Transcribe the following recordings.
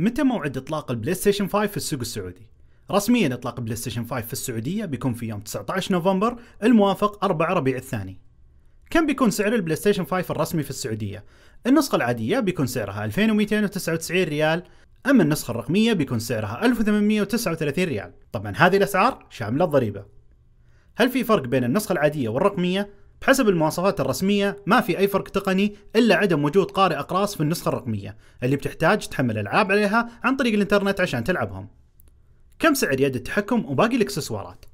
متى موعد اطلاق البلاي ستيشن 5 في السوق السعودي؟ رسميا اطلاق البلاي ستيشن 5 في السعوديه بيكون في يوم 19 نوفمبر الموافق 4 ربيع الثاني. كم بيكون سعر البلاي ستيشن 5 الرسمي في السعوديه؟ النسخه العاديه بيكون سعرها 2299 ريال اما النسخه الرقميه بيكون سعرها 1839 ريال. طبعا هذه الاسعار شامله الضريبه. هل في فرق بين النسخه العاديه والرقميه؟ حسب المواصفات الرسمية ما في أي فرق تقني إلا عدم وجود قارئ أقراص في النسخة الرقمية اللي بتحتاج تحمل ألعاب عليها عن طريق الإنترنت عشان تلعبهم كم سعر يد التحكم وباقي الإكسسوارات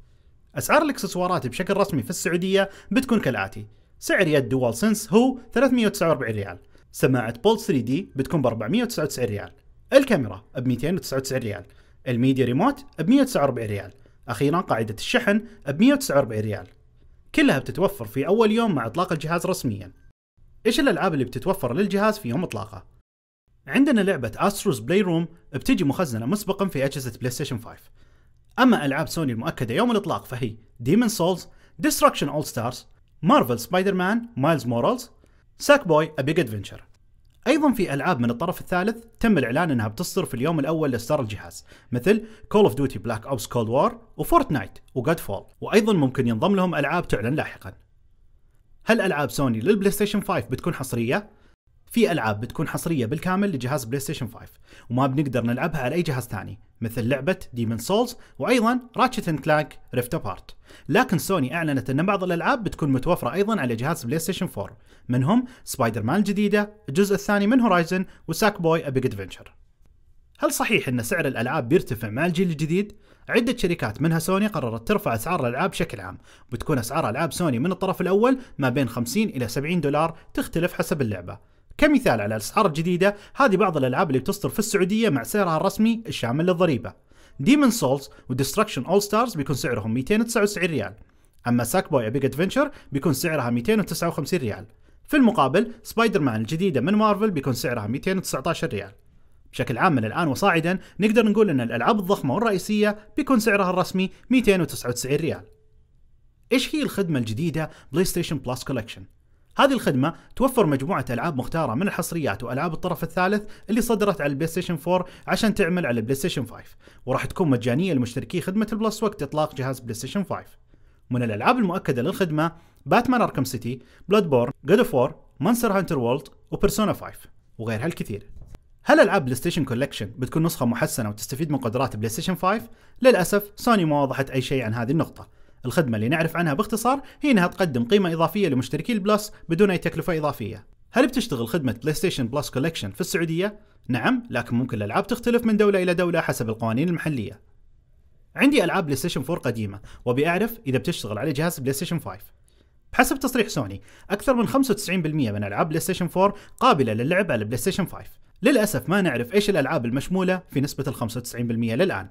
أسعار الإكسسوارات بشكل رسمي في السعودية بتكون كالآتي سعر يد دوال سنس هو 349 ريال سماعة بول 3 دي بتكون ب 499 ريال الكاميرا ب 299 ريال الميديا ريموت ب 149 ريال اخيرا قاعده الشحن ب 149 ريال كلها بتتوفر في أول يوم مع إطلاق الجهاز رسميا إيش الألعاب اللي بتتوفر للجهاز في يوم إطلاقه؟ عندنا لعبة أستروز بلاي روم بتجي مخزنة مسبقا في أجهزة بلاي ستيشن 5 أما ألعاب سوني المؤكدة يوم الإطلاق فهي ديمون سولز، ديستركشن أول ستارز، مارفل سبايدر مان، مايلز مورالز، ساك بوي أبيج ادفنشر ايضا في العاب من الطرف الثالث تم الاعلان انها بتصدر في اليوم الاول لاصدار الجهاز مثل كول اوف ديوتي بلاك اوبس كولد وور وفورتنايت وجاد فول وايضا ممكن ينضم لهم العاب تعلن لاحقا هل العاب سوني للبلاي ستيشن 5 بتكون حصريه في العاب بتكون حصريه بالكامل لجهاز بلاي ستيشن 5 وما بنقدر نلعبها على اي جهاز ثاني مثل لعبه ديمن سولز وايضا راتشت اند كلانك ريفت ابارت لكن سوني اعلنت ان بعض الالعاب بتكون متوفره ايضا على جهاز بلاي ستيشن 4 منهم سبايدر مان الجديده الجزء الثاني من هورايزن وساك بوي ابيج ادفنشر هل صحيح ان سعر الالعاب بيرتفع مع الجيل الجديد عدة شركات منها سوني قررت ترفع أسعار الألعاب بشكل عام، بتكون أسعار ألعاب سوني من الطرف الأول ما بين 50 إلى 70 دولار تختلف حسب اللعبة، كمثال على الاسعار الجديده هذه بعض الالعاب اللي بتصدر في السعوديه مع سعرها الرسمي الشامل للضريبه ديمون سولز وديستركشن اول ستارز بيكون سعرهم 299 ريال اما ساك بوي ابيك ادفنشر بيكون سعرها 259 ريال في المقابل سبايدر مان الجديده من مارفل بيكون سعرها 219 ريال بشكل عام من الان وصاعدا نقدر نقول ان الالعاب الضخمه والرئيسيه بيكون سعرها الرسمي 299 ريال ايش هي الخدمه الجديده بلاي ستيشن بلس كولكشن هذه الخدمة توفر مجموعة ألعاب مختارة من الحصريات وألعاب الطرف الثالث اللي صدرت على البلاي ستيشن 4 عشان تعمل على البلاي ستيشن 5 وراح تكون مجانية لمشتركي خدمة البلس وقت إطلاق جهاز بلاي ستيشن 5 من الألعاب المؤكدة للخدمة باتمان أركم سيتي، بلاد بورن، جود اوف وور، مانستر هانتر وولد وبرسونا 5 وغيرها الكثير هل العاب بلاي ستيشن كولكشن بتكون نسخه محسنه وتستفيد من قدرات بلاي ستيشن 5 للاسف سوني ما وضحت اي شيء عن هذه النقطه الخدمة اللي نعرف عنها باختصار هي انها تقدم قيمة اضافية لمشتركي البلس بدون اي تكلفة اضافية. هل بتشتغل خدمة بلاي ستيشن بلس كولكشن في السعودية؟ نعم، لكن ممكن الالعاب تختلف من دولة الى دولة حسب القوانين المحلية. عندي العاب بلاي ستيشن 4 قديمة، وابي اعرف اذا بتشتغل على جهاز بلاي ستيشن 5. بحسب تصريح سوني، اكثر من 95% من العاب بلاي ستيشن 4 قابلة للعب على بلاي ستيشن 5. للاسف ما نعرف ايش الالعاب المشمولة في نسبة ال 95% للان.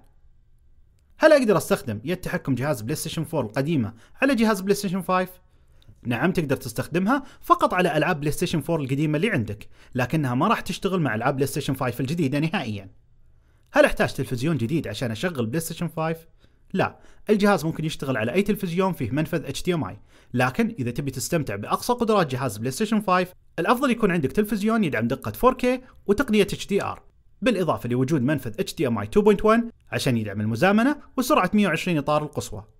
هل اقدر استخدم يد تحكم جهاز بلاي ستيشن 4 القديمه على جهاز بلاي ستيشن 5؟ نعم تقدر تستخدمها فقط على العاب بلاي ستيشن 4 القديمه اللي عندك، لكنها ما راح تشتغل مع العاب بلاي ستيشن 5 الجديده نهائيا. هل احتاج تلفزيون جديد عشان اشغل بلاي ستيشن 5؟ لا، الجهاز ممكن يشتغل على اي تلفزيون فيه منفذ HDMI، لكن اذا تبي تستمتع باقصى قدرات جهاز بلاي ستيشن 5 الافضل يكون عندك تلفزيون يدعم دقه 4K وتقنيه HDR بالإضافة لوجود منفذ HDMI 2.1 عشان يدعم المزامنة وسرعة 120 إطار القصوى